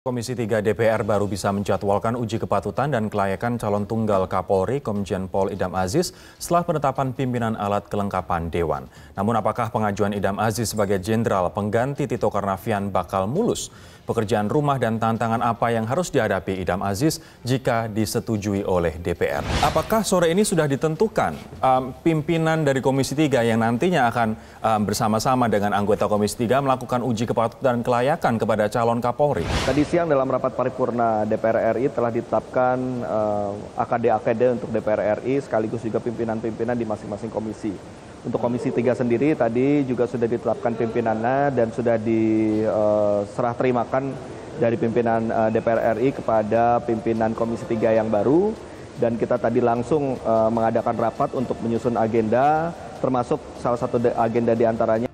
Komisi 3 DPR baru bisa menjadwalkan uji kepatutan dan kelayakan calon tunggal Kapolri Komjen Pol Idam Aziz setelah penetapan pimpinan alat kelengkapan Dewan. Namun apakah pengajuan Idam Aziz sebagai jenderal pengganti Tito Karnavian bakal mulus? Pekerjaan rumah dan tantangan apa yang harus dihadapi Idam Aziz jika disetujui oleh DPR? Apakah sore ini sudah ditentukan um, pimpinan dari Komisi 3 yang nantinya akan um, bersama-sama dengan anggota Komisi 3 melakukan uji kepatutan dan kelayakan kepada calon Kapolri? Tadi siang dalam rapat paripurna DPR RI telah ditetapkan eh, AKD-AKD untuk DPR RI sekaligus juga pimpinan-pimpinan di masing-masing komisi. Untuk Komisi 3 sendiri tadi juga sudah ditetapkan pimpinannya dan sudah diserah eh, uh, terimakan dari pimpinan uh, DPR RI kepada pimpinan Komisi 3 yang baru dan kita tadi langsung uh, mengadakan rapat untuk menyusun agenda termasuk salah satu agenda diantaranya